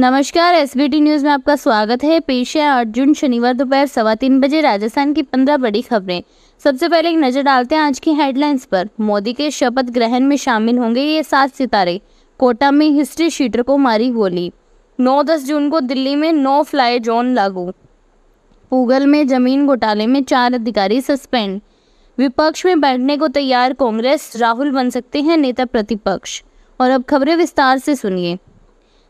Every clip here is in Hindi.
नमस्कार एस बी टी न्यूज़ में आपका स्वागत है पेश है आठ जून शनिवार दोपहर सवा तीन बजे राजस्थान की पंद्रह बड़ी खबरें सबसे पहले एक नज़र डालते हैं आज की हेडलाइंस पर मोदी के शपथ ग्रहण में शामिल होंगे ये सात सितारे कोटा में हिस्ट्री शीटर को मारी गोली नौ दस जून को दिल्ली में नो फ्लाई जोन लागू पूगल में जमीन घोटाले में चार अधिकारी सस्पेंड विपक्ष में बैठने को तैयार कांग्रेस राहुल बन सकते हैं नेता प्रतिपक्ष और अब खबरें विस्तार से सुनिए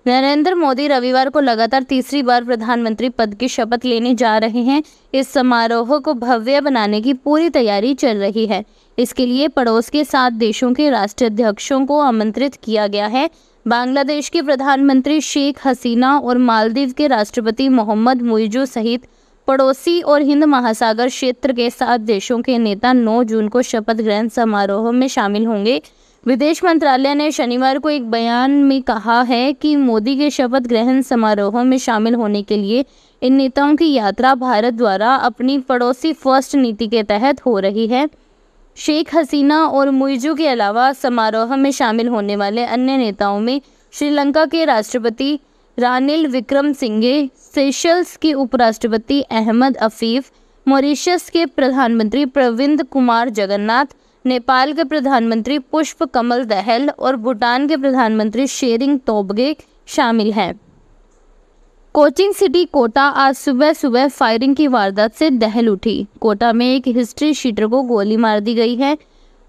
नरेंद्र मोदी रविवार को लगातार तीसरी बार प्रधानमंत्री पद की शपथ लेने जा रहे हैं इस समारोह को भव्य बनाने की पूरी तैयारी चल रही है इसके लिए पड़ोस के सात देशों के राष्ट्राध्यक्षों को आमंत्रित किया गया है बांग्लादेश के प्रधानमंत्री शेख हसीना और मालदीव के राष्ट्रपति मोहम्मद मुइजू सहित पड़ोसी और हिंद महासागर क्षेत्र के सात देशों के नेता 9 जून को शपथ ग्रहण समारोह में शामिल होंगे विदेश मंत्रालय ने शनिवार को एक बयान में कहा है कि मोदी के शपथ ग्रहण समारोह में शामिल होने के लिए इन नेताओं की यात्रा भारत द्वारा अपनी पड़ोसी फर्स्ट नीति के तहत हो रही है शेख हसीना और मुइजू के अलावा समारोह में शामिल होने वाले अन्य नेताओं में श्रीलंका के राष्ट्रपति रानिल विक्रम सिंघे सेशल्स के उपराष्ट्रपति अहमद अफीफ मॉरिशस के प्रधानमंत्री प्रविंद कुमार जगन्नाथ नेपाल के प्रधानमंत्री पुष्प कमल दहल और भूटान के प्रधानमंत्री शेरिंग तोबगे शामिल हैं कोचिंग सिटी कोटा आज सुबह सुबह फायरिंग की वारदात से दहल उठी कोटा में एक हिस्ट्री शीटर को गोली मार दी गई है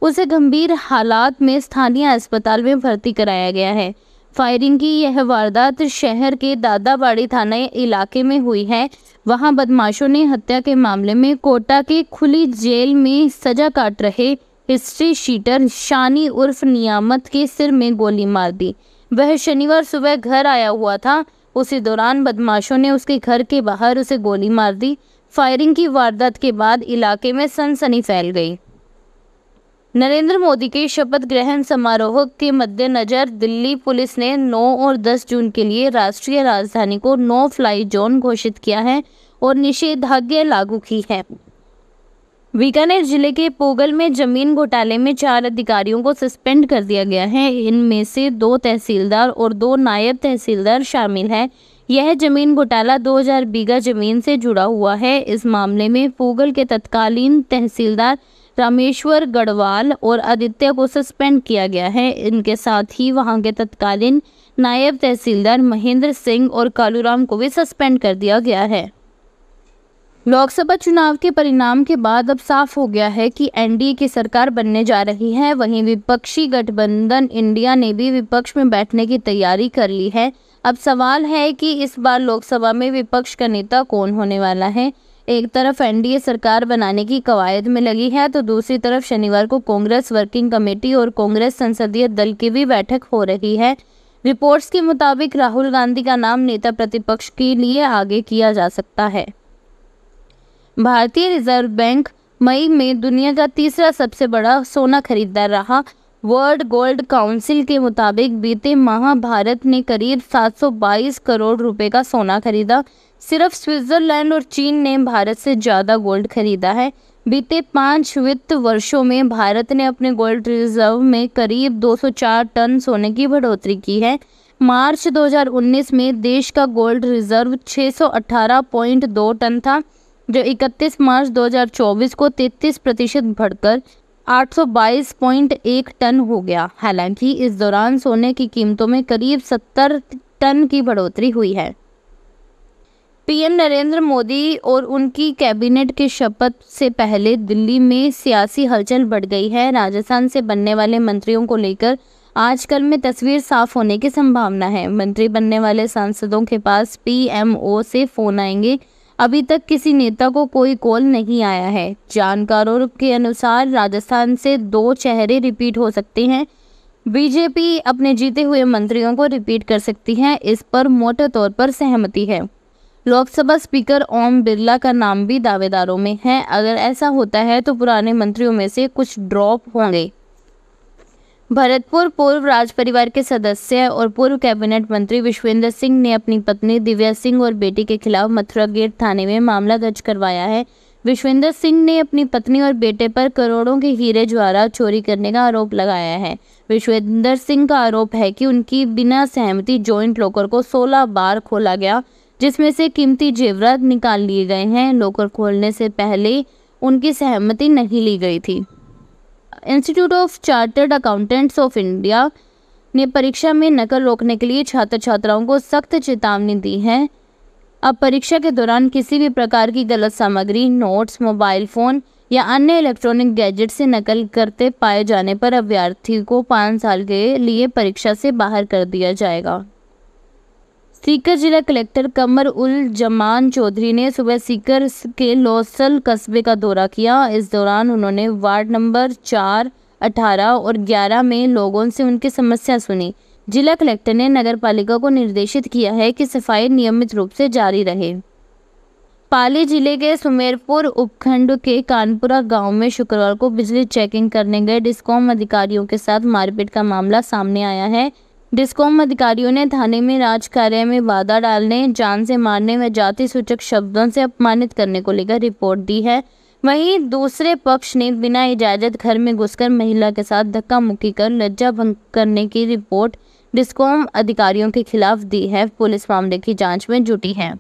उसे गंभीर हालात में स्थानीय अस्पताल में भर्ती कराया गया है फायरिंग की यह वारदात शहर के दादाबाड़ी थाना इलाके में हुई है वहां बदमाशों ने हत्या के मामले में कोटा के खुली जेल में सजा काट रहे हिस्ट्री शीटर शानी उर्फ नियामत के सिर में गोली मार दी वह शनिवार सुबह घर आया हुआ था उसी दौरान बदमाशों ने उसके घर के बाहर उसे गोली मार दी फायरिंग की वारदात के बाद इलाके में सनसनी फैल गई नरेंद्र मोदी के शपथ ग्रहण समारोह के मद्देनज़र दिल्ली पुलिस ने 9 और 10 जून के लिए राष्ट्रीय राजधानी को नो फ्लाई जोन घोषित किया है और निषेधाज्ञा लागू की है बीकानेर जिले के पोगल में जमीन घोटाले में चार अधिकारियों को सस्पेंड कर दिया गया है इनमें से दो तहसीलदार और दो नायब तहसीलदार शामिल हैं यह जमीन घोटाला 2000 बीघा जमीन से जुड़ा हुआ है इस मामले में पोगल के तत्कालीन तहसीलदार रामेश्वर गढ़वाल और आदित्य को सस्पेंड किया गया है इनके साथ ही वहाँ के तत्कालीन नायब तहसीलदार महेंद्र सिंह और कालूराम को भी सस्पेंड कर दिया गया है लोकसभा चुनाव के परिणाम के बाद अब साफ हो गया है कि एनडीए की सरकार बनने जा रही है वहीं विपक्षी गठबंधन इंडिया ने भी विपक्ष में बैठने की तैयारी कर ली है अब सवाल है कि इस बार लोकसभा में विपक्ष का नेता कौन होने वाला है एक तरफ एनडीए सरकार बनाने की कवायद में लगी है तो दूसरी तरफ शनिवार को कांग्रेस वर्किंग कमेटी और कांग्रेस संसदीय दल की भी बैठक हो रही है रिपोर्ट्स के मुताबिक राहुल गांधी का नाम नेता प्रतिपक्ष के लिए आगे किया जा सकता है भारतीय रिजर्व बैंक मई में दुनिया का तीसरा सबसे बड़ा सोना खरीदार रहा वर्ल्ड गोल्ड काउंसिल के मुताबिक बीते माह भारत ने करीब 722 करोड़ रुपए का सोना खरीदा सिर्फ स्विट्जरलैंड और चीन ने भारत से ज़्यादा गोल्ड खरीदा है बीते पाँच वित्त वर्षों में भारत ने अपने गोल्ड रिजर्व में करीब 204 टन सोने की बढ़ोतरी की है मार्च 2019 में देश का गोल्ड रिजर्व 618.2 टन था जो 31 मार्च 2024 को 33 प्रतिशत बढ़कर 822.1 टन हो गया हालांकि इस दौरान सोने की कीमतों में करीब 70 टन की बढ़ोतरी हुई है पीएम नरेंद्र मोदी और उनकी कैबिनेट के शपथ से पहले दिल्ली में सियासी हलचल बढ़ गई है राजस्थान से बनने वाले मंत्रियों को लेकर आजकल में तस्वीर साफ होने की संभावना है मंत्री बनने वाले सांसदों के पास पीएमओ से फोन आएंगे अभी तक किसी नेता को कोई कॉल नहीं आया है जानकारों के अनुसार राजस्थान से दो चेहरे रिपीट हो सकते हैं बीजेपी अपने जीते हुए मंत्रियों को रिपीट कर सकती है इस पर मोटे तौर पर सहमति है लोकसभा स्पीकर ओम बिरला का नाम भी दावेदारों में है अगर ऐसा होता है तो पुराने मंत्रियों में से कुछ ड्रॉप होंगे भरतपुर पूर्व राज परिवार के सदस्य और पूर्व कैबिनेट मंत्री विश्वेंद्र सिंह ने अपनी पत्नी दिव्या सिंह और बेटी के खिलाफ मथुरा गेट थाने में मामला दर्ज करवाया है विश्वेंद्र सिंह ने अपनी पत्नी और बेटे पर करोड़ों के हीरे ज्वारा चोरी करने का आरोप लगाया है विश्वेंद्र सिंह का आरोप है कि उनकी बिना सहमति ज्वाइंट लॉकर को 16 बार खोला गया जिसमें से कीमती जेवरात निकाल लिए गए हैं लॉकर खोलने से पहले उनकी सहमति नहीं ली गई थी Institute of Chartered Accountants of India ने परीक्षा में नकल रोकने के लिए छात्र छात्राओं को सख्त चेतावनी दी है अब परीक्षा के दौरान किसी भी प्रकार की गलत सामग्री नोट्स मोबाइल फ़ोन या अन्य इलेक्ट्रॉनिक गैजेट से नकल करते पाए जाने पर अभ्यर्थी को पाँच साल के लिए परीक्षा से बाहर कर दिया जाएगा सीकर जिला कलेक्टर कमर उल जमान चौधरी ने सुबह सीकर के लोसल कस्बे का दौरा किया इस दौरान उन्होंने वार्ड नंबर चार अठारह और ग्यारह में लोगों से उनकी समस्या सुनी जिला कलेक्टर ने नगर पालिका को निर्देशित किया है कि सफाई नियमित रूप से जारी रहे पाली जिले के सुमेरपुर उपखंड के कानपुरा गांव में शुक्रवार को बिजली चेकिंग करने गए डिस्कॉम अधिकारियों के साथ मारपीट का मामला सामने आया है डिस्कॉम अधिकारियों ने थाने में राज कार्य में बाधा डालने जान से मारने व जाति सूचक शब्दों से अपमानित करने को लेकर रिपोर्ट दी है वहीं दूसरे पक्ष ने बिना इजाजत घर में घुसकर महिला के साथ धक्का मुक्की कर लज्जा भंग करने की रिपोर्ट डिस्कॉम अधिकारियों के खिलाफ दी है पुलिस मामले की जांच में जुटी है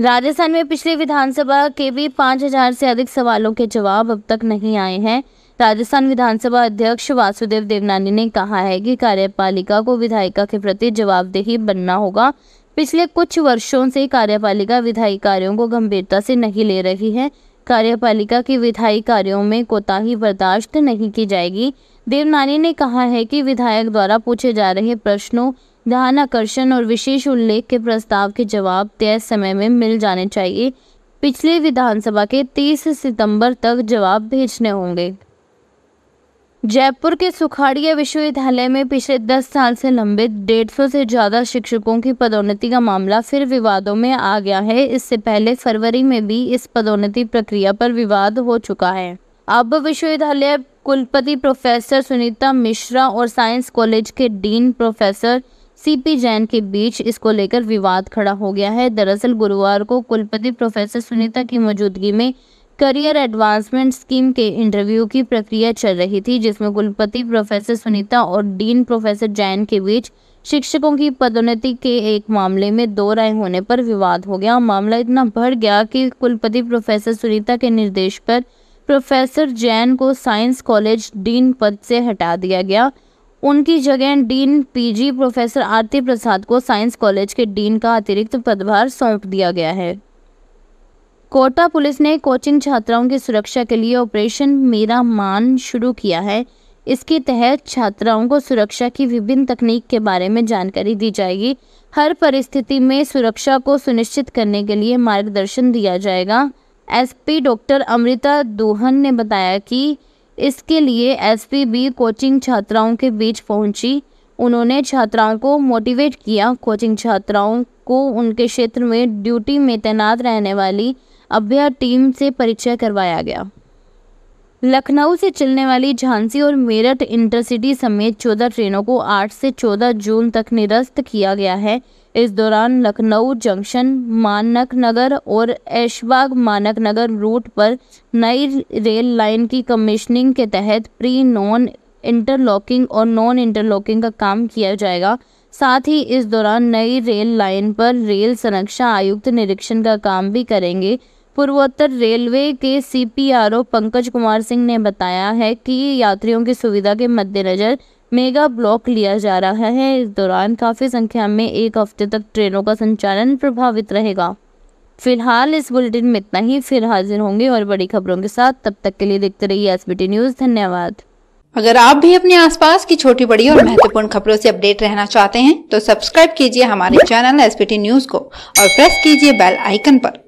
राजस्थान में पिछले विधानसभा के भी पाँच से अधिक सवालों के जवाब अब तक नहीं आए हैं राजस्थान विधानसभा अध्यक्ष वासुदेव देवनानी ने कहा है कि कार्यपालिका को विधायिका के प्रति जवाबदेही बनना होगा पिछले कुछ वर्षों से कार्यपालिका विधायी कार्यों को गंभीरता से नहीं ले रही है कार्यपालिका की विधायी कार्यों में कोताही बर्दाश्त नहीं की जाएगी देवनानी ने कहा है कि विधायक द्वारा पूछे जा रहे प्रश्नों ध्यान आकर्षण और विशेष उल्लेख के प्रस्ताव के जवाब तय समय में मिल जाने चाहिए पिछले विधानसभा के 30 सितंबर तक जवाब भेजने होंगे जयपुर के सुखाड़िया विश्वविद्यालय में पिछले 10 साल से लंबित 150 से ज़्यादा शिक्षकों की पदोन्नति का मामला फिर विवादों में आ गया है इससे पहले फरवरी में भी इस पदोन्नति प्रक्रिया पर विवाद हो चुका है अब विश्वविद्यालय कुलपति प्रोफेसर सुनीता मिश्रा और साइंस कॉलेज के डीन प्रोफेसर सीपी जैन के बीच इसको लेकर विवाद खड़ा हो गया है दरअसल गुरुवार को कुलपति प्रोफेसर सुनीता की मौजूदगी में करियर एडवांसमेंट स्कीम के इंटरव्यू की प्रक्रिया चल रही थी जिसमें कुलपति प्रोफेसर सुनीता और डीन प्रोफेसर जैन के बीच शिक्षकों की पदोन्नति के एक मामले में दो राय होने पर विवाद हो गया मामला इतना बढ़ गया कि कुलपति प्रोफेसर सुनीता के निर्देश पर प्रोफेसर जैन को साइंस कॉलेज डीन पद से हटा दिया गया उनकी जगह dean PG professor Aarti Prasad को साइंस कॉलेज के डीन का अतिरिक्त पदभार सौंप दिया गया है कोटा पुलिस ने कोचिंग छात्राओं की सुरक्षा के लिए ऑपरेशन मेरा मान शुरू किया है इसके तहत छात्राओं को सुरक्षा की विभिन्न तकनीक के बारे में जानकारी दी जाएगी हर परिस्थिति में सुरक्षा को सुनिश्चित करने के लिए मार्गदर्शन दिया जाएगा एसपी डॉक्टर अमृता दोहन ने बताया कि इसके लिए भी कोचिंग छात्राओं के बीच पहुंची उन्होंने छात्राओं को मोटिवेट किया कोचिंग छात्राओं को उनके क्षेत्र में ड्यूटी में तैनात रहने वाली अभ्या टीम से परिचय करवाया गया लखनऊ से चलने वाली झांसी और मेरठ इंटरसिटी समेत 14 ट्रेनों को 8 से 14 जून तक निरस्त किया गया है इस दौरान लखनऊ जंक्शन मानक नगर और ऐशबाग मानक नगर रूट पर नई रेल लाइन की कमीशनिंग के तहत प्री नॉन इंटरलॉकिंग और नॉन इंटरलॉकिंग का काम किया जाएगा साथ ही इस दौरान नई रेल लाइन पर रेल संरक्षा आयुक्त निरीक्षण का काम भी करेंगे पूर्वोत्तर रेलवे के सीपीआरओ पंकज कुमार सिंह ने बताया है कि यात्रियों की सुविधा के मद्देनज़र मेगा ब्लॉक लिया जा रहा है इस दौरान काफ़ी संख्या में एक हफ्ते तक ट्रेनों का संचालन प्रभावित रहेगा फिलहाल इस बुलेटिन में इतना ही फिर हाजिर होंगे और बड़ी खबरों के साथ तब तक के लिए देखते रहिए एस न्यूज़ धन्यवाद अगर आप भी अपने आसपास की छोटी बड़ी और महत्वपूर्ण खबरों से अपडेट रहना चाहते हैं तो सब्सक्राइब कीजिए हमारे चैनल एस न्यूज़ को और प्रेस कीजिए बेल आइकन पर